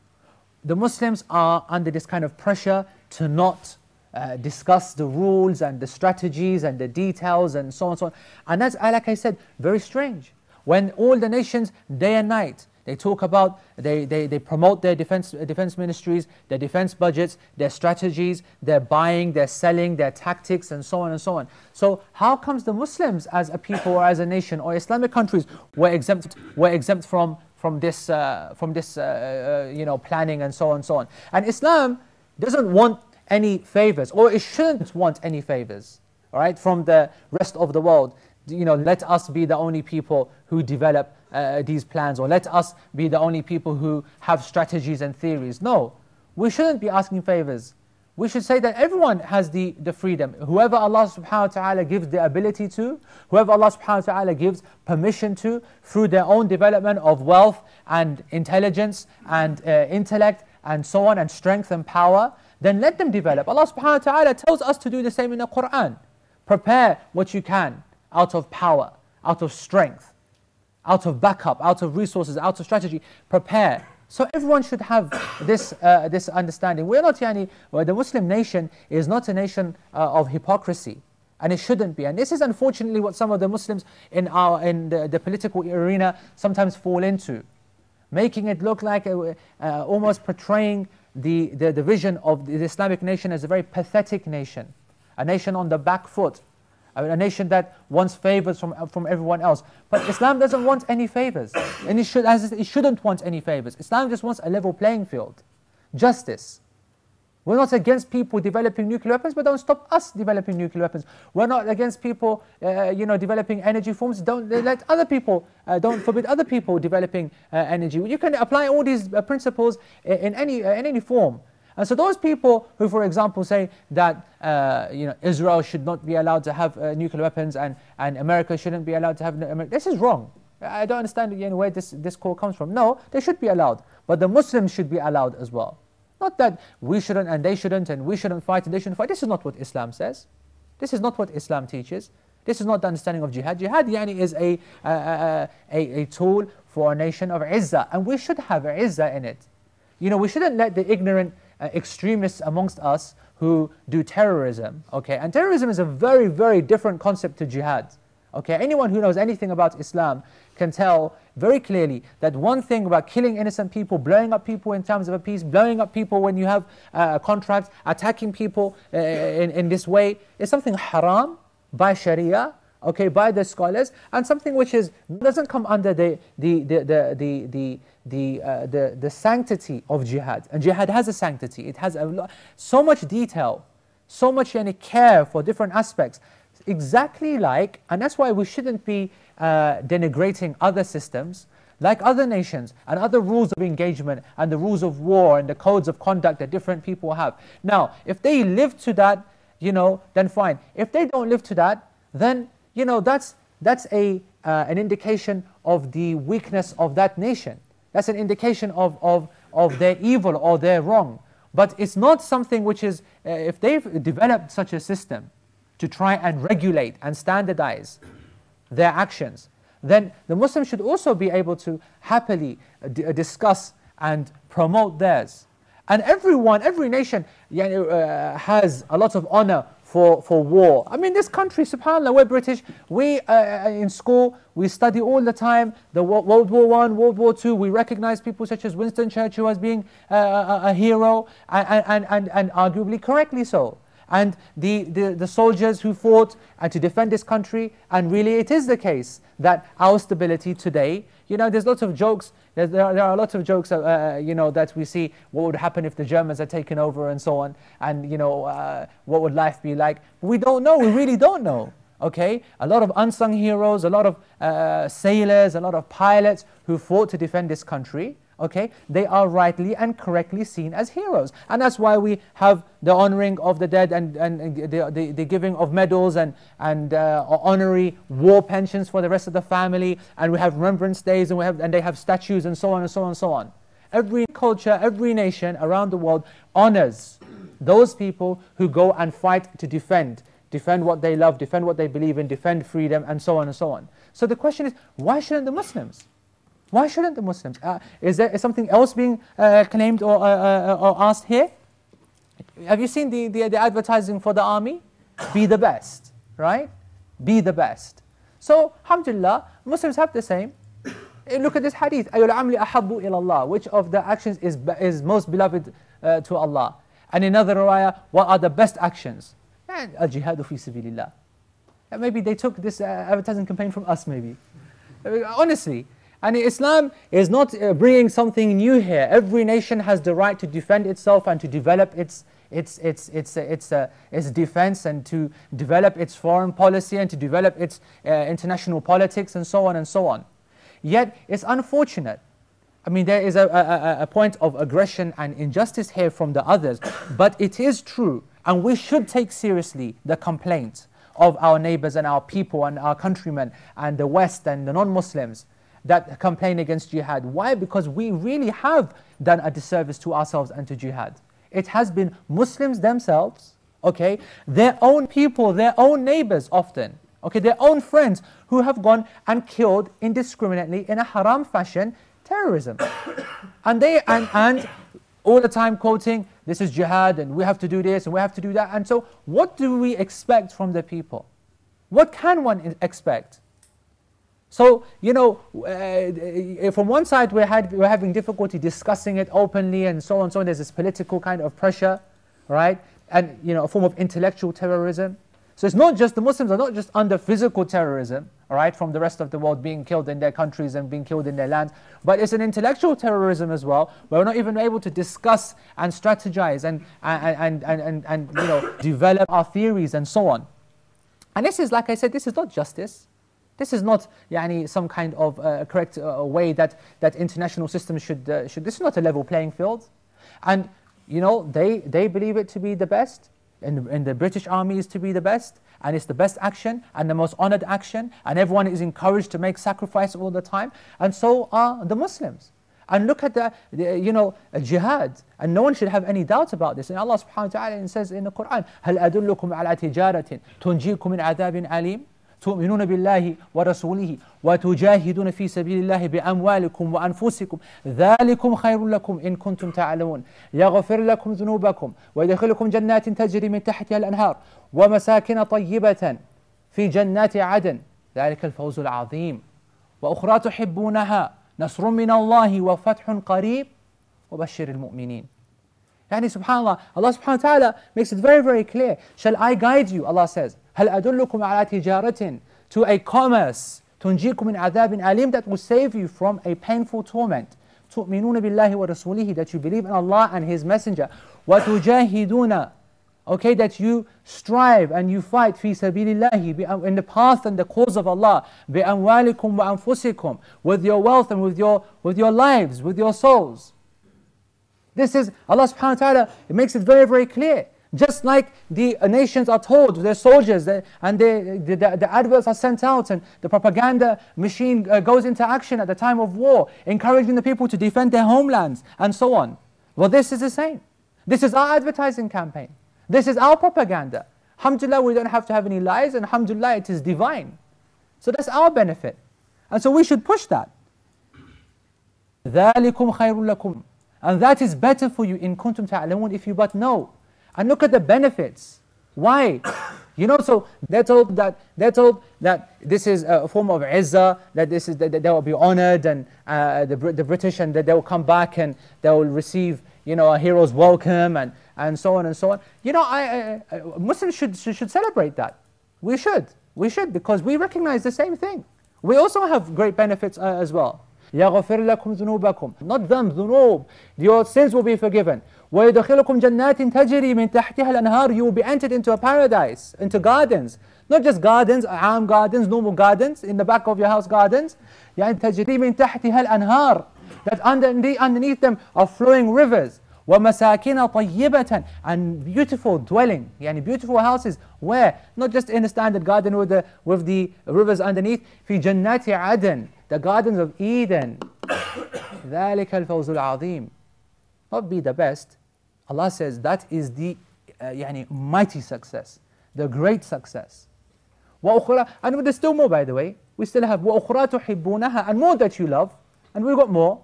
the Muslims are under this kind of pressure to not uh, discuss the rules and the strategies and the details and so on and so on. And that's, uh, like I said, very strange. When all the nations, day and night, they talk about, they, they, they promote their defense, uh, defense ministries, their defense budgets, their strategies, their buying, their selling, their tactics, and so on and so on. So, how comes the Muslims as a people or as a nation or Islamic countries were exempt, were exempt from, from this, uh, from this uh, uh, you know, planning and so on and so on? And Islam doesn't want any favors, or it shouldn't want any favors, all right, from the rest of the world. You know, let us be the only people who develop uh, these plans, or let us be the only people who have strategies and theories. No, we shouldn't be asking favors. We should say that everyone has the, the freedom. Whoever Allah subhanahu wa ta'ala gives the ability to, whoever Allah subhanahu wa ta'ala gives permission to, through their own development of wealth and intelligence and uh, intellect and so on, and strength and power, then let them develop. Allah subhanahu wa ta'ala tells us to do the same in the Quran. Prepare what you can out of power, out of strength, out of backup, out of resources, out of strategy. Prepare. So everyone should have this, uh, this understanding. We're not, yani, well, the Muslim nation is not a nation uh, of hypocrisy. And it shouldn't be. And this is unfortunately what some of the Muslims in, our, in the, the political arena sometimes fall into. Making it look like, uh, uh almost portraying the, the, the vision of the Islamic nation as a very pathetic nation, a nation on the back foot, a nation that wants favors from, from everyone else. But Islam doesn't want any favors, and it, should, as it shouldn't want any favors. Islam just wants a level playing field, justice. We're not against people developing nuclear weapons, but don't stop us developing nuclear weapons. We're not against people, uh, you know, developing energy forms. Don't let other people, uh, don't forbid other people developing uh, energy. You can apply all these uh, principles in, any, uh, in any form. And so those people who, for example, say that uh, you know, Israel should not be allowed to have uh, nuclear weapons and, and America shouldn't be allowed to have nuclear um, this is wrong. I don't understand you know, where this, this call comes from. No, they should be allowed. But the Muslims should be allowed as well. Not that we shouldn't and they shouldn't and we shouldn't fight and they shouldn't fight. This is not what Islam says. This is not what Islam teaches. This is not the understanding of jihad. Jihad yani is a, a, uh, uh, uh, a, a, tool for a nation of izzah. And we should have izzah in it. You know, we shouldn't let the ignorant uh, extremists amongst us who do terrorism, okay? And terrorism is a very, very different concept to jihad. Okay, anyone who knows anything about Islam can tell very clearly that one thing about killing innocent people, blowing up people in times of a peace, blowing up people when you have uh, contracts, attacking people uh, in, in this way, is something haram by Sharia, okay, by the scholars, and something which is, doesn't come under the, the, the, the, the, the the, uh, the, the sanctity of jihad. And jihad has a sanctity. It has a so much detail, so much any care for different aspects exactly like, and that's why we shouldn't be uh, denigrating other systems, like other nations and other rules of engagement and the rules of war and the codes of conduct that different people have. Now, if they live to that, you know, then fine. If they don't live to that, then, you know, that's, that's a, uh, an indication of the weakness of that nation. That's an indication of, of, of their evil or their wrong. But it's not something which is, uh, if they've developed such a system, to try and regulate and standardize their actions, then the Muslims should also be able to happily uh, uh, discuss and promote theirs. And everyone, every nation you know, uh, has a lot of honor for, for war. I mean, this country, subhanAllah, we're British. We, uh, uh in school, we study all the time the World War I, World War II. We recognize people such as Winston Churchill as being uh, a, a, hero, and, and, and, and arguably correctly so and the, the, the, soldiers who fought and uh, to defend this country. And really, it is the case that our stability today, you know, there's lots of jokes. There, are, there are lots of jokes, uh, uh, you know, that we see what would happen if the Germans are taken over and so on, and, you know, uh, what would life be like. We don't know. We really don't know. Okay, a lot of unsung heroes, a lot of uh, sailors, a lot of pilots who fought to defend this country, okay, they are rightly and correctly seen as heroes. And that's why we have the honoring of the dead and, and the, the, the giving of medals and, and uh, honorary war pensions for the rest of the family. And we have remembrance days and, we have, and they have statues and so on and so on and so on. Every culture, every nation around the world honors those people who go and fight to defend defend what they love, defend what they believe in, defend freedom, and so on and so on. So the question is, why shouldn't the Muslims? Why shouldn't the Muslims? Uh, is there is something else being uh, claimed or, uh, uh, or asked here? Have you seen the, the, the, advertising for the army? Be the best, right? Be the best. So, alhamdulillah, Muslims have the same. Eh, look at this hadith, أَيُّ الْعَمْلِ أَحَبُّ إِلَى اللَّهِ Which of the actions is, is most beloved uh, to Allah? And another ayah, what are the best actions? al-jihadu fi sabilillah. Maybe they took this uh, advertising campaign from us, maybe. Honestly, and Islam is not uh, bringing something new here. Every nation has the right to defend itself and to develop its, its, its, its, uh, its, uh, its defense and to develop its foreign policy and to develop its uh, international politics and so on and so on. Yet, it's unfortunate. I mean, there is a, a, a point of aggression and injustice here from the others, but it is true, and we should take seriously the complaint of our neighbors and our people and our countrymen and the West and the non Muslims that complain against jihad. Why? Because we really have done a disservice to ourselves and to jihad. It has been Muslims themselves, okay, their own people, their own neighbors often, okay, their own friends who have gone and killed indiscriminately in a haram fashion terrorism. [coughs] and they, and, and all the time quoting, this is jihad and we have to do this and we have to do that. And so, what do we expect from the people? What can one expect? So, you know, uh, from one side, we're, had, we're having difficulty discussing it openly and so on and so on. There's this political kind of pressure, right? And, you know, a form of intellectual terrorism. So it's not just the Muslims are not just under physical terrorism, all right, from the rest of the world being killed in their countries and being killed in their lands, but it's an intellectual terrorism as well, where we're not even able to discuss and strategize and, and, and, and, and, and you know, develop our theories and so on. And this is, like I said, this is not justice. This is not يعني, some kind of uh, correct uh, way that, that international systems should, uh, should, this is not a level playing field. And, you know, they, they believe it to be the best, and, and the British army is to be the best, and it's the best action, and the most honored action, and everyone is encouraged to make sacrifice all the time, and so are the Muslims. And look at the, the you know, jihad. And no one should have any doubt about this. And Allah subhanahu wa ta'ala says in the Quran, هَلْ أَدُلُّكُمْ عَلَى تِجَارَةٍ تُنْجِيكُمْ مِنْ عَذَابٍ عَلِيمٍ تؤمنون بالله ورسوله وتجاهدون في سبيل الله بأموالكم وأنفسكم ذلكم خير لكم إن كنتم تعلمون يغفر لكم ذنوبكم ويدخلكم جنات تجري من تحتها الأنهار ومساكن طيبة في جنات عدن ذلك الفوز العظيم وأخرى تحبونها نصر من الله وفتح قريب وبشر المؤمنين يعني سبحان الله Allah subhanahu wa ta'ala makes it very very clear shall I guide you Allah says هل أدلكم على تجارة to a commerce تنجيكم من عذاب أليم that will save you from a painful torment تؤمنون بالله ورسوله that you believe in Allah and His Messenger وتجاهدون okay that you strive and you fight في سبيل الله in the path and the cause of Allah بأموالكم وأنفسكم with your wealth and with your with your lives with your souls this is Allah subhanahu wa ta'ala it makes it very very clear just like the uh, nations are told, their soldiers and they, the, the, adverts are sent out and the propaganda machine uh, goes into action at the time of war, encouraging the people to defend their homelands and so on. Well, this is the same. This is our advertising campaign. This is our propaganda. Alhamdulillah, we don't have to have any lies, and alhamdulillah, it is divine. So that's our benefit. And so we should push that. ذَلِكُمْ خَيْرٌ لَكُمْ And that is better for you in kuntum ta'alamun if you but know. And look at the benefits. Why? You know, so they're told that, they're told that this is a form of izzah, that, this is, that they will be honored and uh, the, the British and that they will come back and they will receive, you know, a hero's welcome and, and so on and so on. You know, I, I, Muslims should, should celebrate that. We should. We should because we recognize the same thing. We also have great benefits uh, as well. يَغْفِرْ لَكُمْ ذُنُوبَكُمْ Not them, ذُنُوب. Your sins will be forgiven. ويدخلكم جنات تجري من تحتها الأنهار you will be entered into a paradise into gardens not just gardens عام gardens normal gardens in the back of your house gardens يعني تجري من تحتها الأنهار that underneath, underneath them are flowing rivers ومساكن طيبة and beautiful dwelling يعني beautiful houses where not just in a standard garden with the with the rivers underneath في جنات عدن the gardens of Eden [coughs] ذلك الفوز العظيم not be the best Allah says that is the uh, يعني, mighty success, the great success. وأخرى, and there's still more by the way. We still have وأخرى تحبونها and more that you love. And we've got more.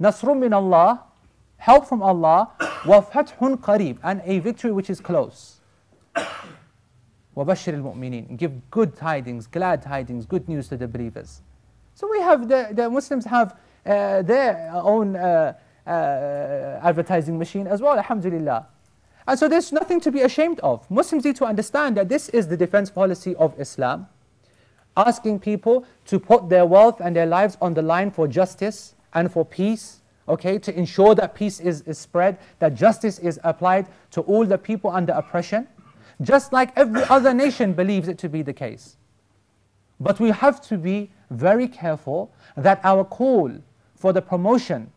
نصر من الله, help from Allah. وفتح قريب and a victory which is close. وبشر المؤمنين give good tidings, glad tidings, good news to the believers. So we have the, the Muslims have uh, their own uh, uh, advertising machine as well, alhamdulillah. And so there's nothing to be ashamed of. Muslims need to understand that this is the defense policy of Islam, asking people to put their wealth and their lives on the line for justice and for peace, okay, to ensure that peace is, is spread, that justice is applied to all the people under oppression, just like every other nation believes it to be the case. But we have to be very careful that our call for the promotion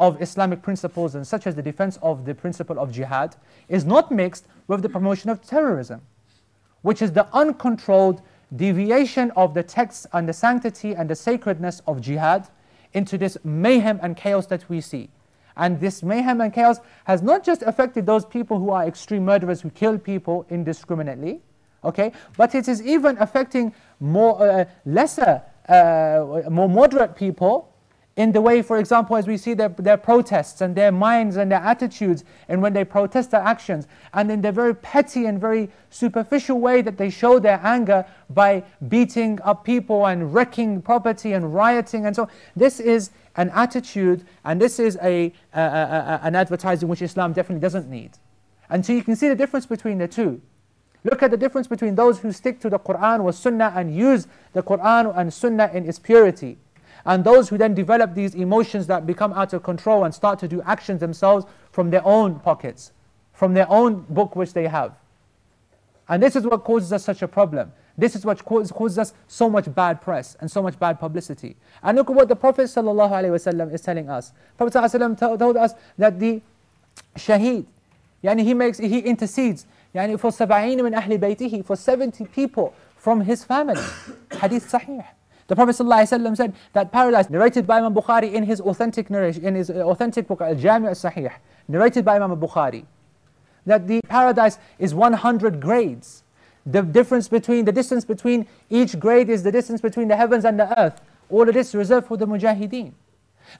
of Islamic principles and such as the defense of the principle of jihad is not mixed with the promotion of terrorism, which is the uncontrolled deviation of the texts and the sanctity and the sacredness of jihad into this mayhem and chaos that we see. And this mayhem and chaos has not just affected those people who are extreme murderers who kill people indiscriminately, okay? But it is even affecting more, uh, lesser, uh, more moderate people in the way, for example, as we see their, their protests and their minds and their attitudes, and when they protest their actions, and in the very petty and very superficial way that they show their anger by beating up people and wrecking property and rioting and so on. This is an attitude, and this is a, a, a, an advertising which Islam definitely doesn't need. And so you can see the difference between the two. Look at the difference between those who stick to the Qur'an or Sunnah and use the Qur'an and Sunnah in its purity and those who then develop these emotions that become out of control and start to do actions themselves from their own pockets, from their own book which they have. And this is what causes us such a problem. This is what causes, us so much bad press and so much bad publicity. And look at what the Prophet ﷺ is telling us. Prophet ﷺ told us that the shaheed, yani he, makes, he intercedes yani for, for 70 people from his family. [coughs] Hadith sahih. The Prophet ﷺ said that paradise, narrated by Imam Bukhari in his authentic in his uh, authentic book Al Jami' Al Sahih, narrated by Imam Bukhari, that the paradise is 100 grades. The difference between the distance between each grade is the distance between the heavens and the earth. All of this reserved for the mujahideen.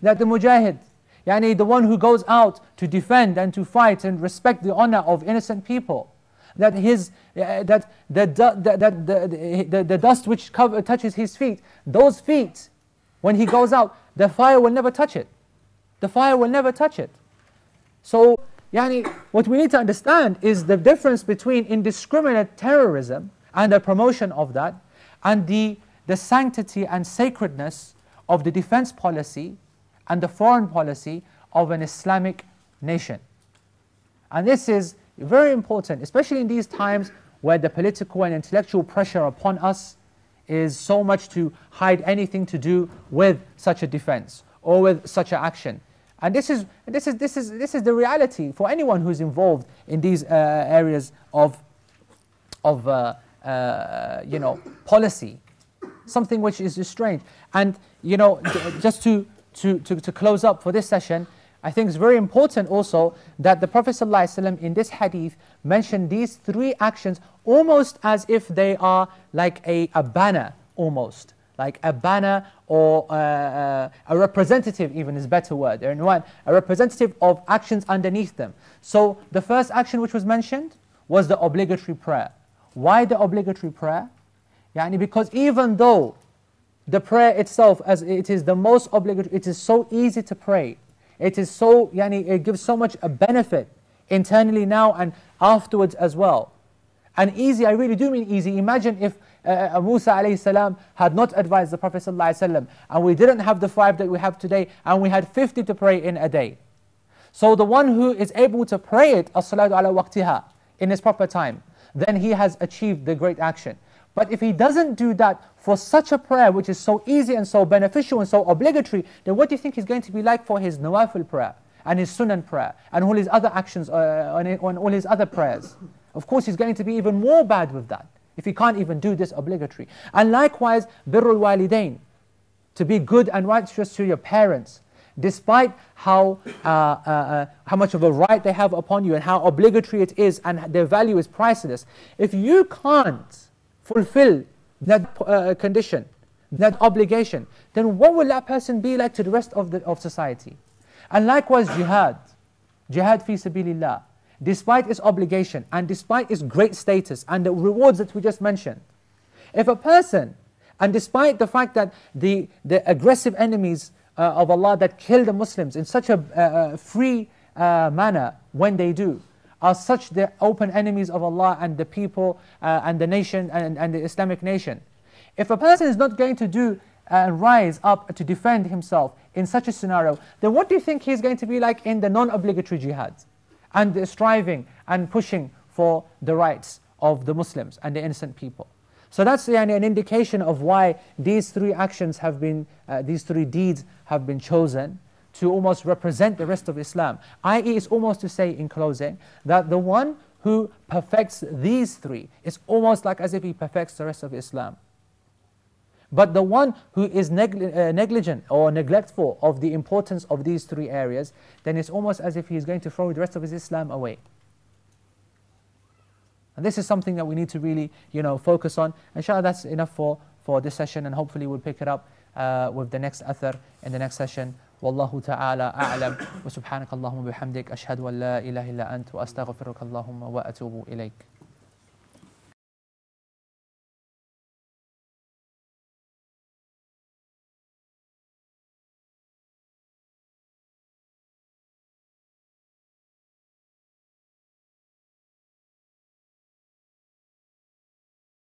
That the mujahid, yani the one who goes out to defend and to fight and respect the honor of innocent people that, his, uh, that, the, that, that the, the, the dust which cover, touches his feet, those feet, when he goes out, the fire will never touch it. The fire will never touch it. So, yani, what we need to understand is the difference between indiscriminate terrorism and the promotion of that, and the, the sanctity and sacredness of the defense policy and the foreign policy of an Islamic nation. And this is very important, especially in these times where the political and intellectual pressure upon us is so much to hide anything to do with such a defense or with such an action. And this is, this is, this is, this is the reality for anyone who's involved in these uh, areas of, of uh, uh, you know, policy. Something which is strange. And you know, just to, to, to, to close up for this session, I think it's very important also that the Prophet ﷺ in this hadith mentioned these three actions almost as if they are like a, a banner almost, like a banner or uh, uh, a representative even is a better word, a representative of actions underneath them. So the first action which was mentioned was the obligatory prayer. Why the obligatory prayer? Yani because even though the prayer itself, as it is the most obligatory, it is so easy to pray, it is so, yani, it gives so much a benefit internally now and afterwards as well. And easy, I really do mean easy. Imagine if uh, uh, uh Musa alayhi had not advised the Prophet sallallahu and we didn't have the five that we have today and we had 50 to pray in a day. So the one who is able to pray it, as-salatu ala waqtiha, in his proper time, then he has achieved the great action. But if he doesn't do that for such a prayer which is so easy and so beneficial and so obligatory, then what do you think he's going to be like for his nawafil prayer and his sunan prayer and all his other actions uh, and, all his other prayers? Of course, he's going to be even more bad with that if he can't even do this obligatory. And likewise, birrul walidain, to be good and righteous to your parents, despite how, uh, uh, uh how much of a right they have upon you and how obligatory it is and their value is priceless. If you can't fulfill that uh, condition, that obligation, then what will that person be like to the rest of, the, of society? And likewise jihad, jihad fi sabilillah, despite its obligation and despite its great status and the rewards that we just mentioned, if a person, and despite the fact that the, the aggressive enemies uh, of Allah that kill the Muslims in such a uh, uh free uh, manner when they do, are such the open enemies of Allah and the people uh, and the nation and, and the Islamic nation. If a person is not going to do and uh, rise up to defend himself in such a scenario, then what do you think he's going to be like in the non-obligatory jihads and striving and pushing for the rights of the Muslims and the innocent people? So that's yani, an indication of why these three actions have been, uh, these three deeds have been chosen to almost represent the rest of Islam. I.e., it's almost to say in closing that the one who perfects these three, is almost like as if he perfects the rest of Islam. But the one who is negli uh, negligent or neglectful of the importance of these three areas, then it's almost as if he is going to throw the rest of his Islam away. And this is something that we need to really, you know, focus on. Inshallah, that's enough for, for this session, and hopefully we'll pick it up uh, with the next athar in the next session. والله تعالى أعلم وسبحانك اللهم وبحمدك أشهد أن لا إله إلا أنت وأستغفرك اللهم وأتوب إليك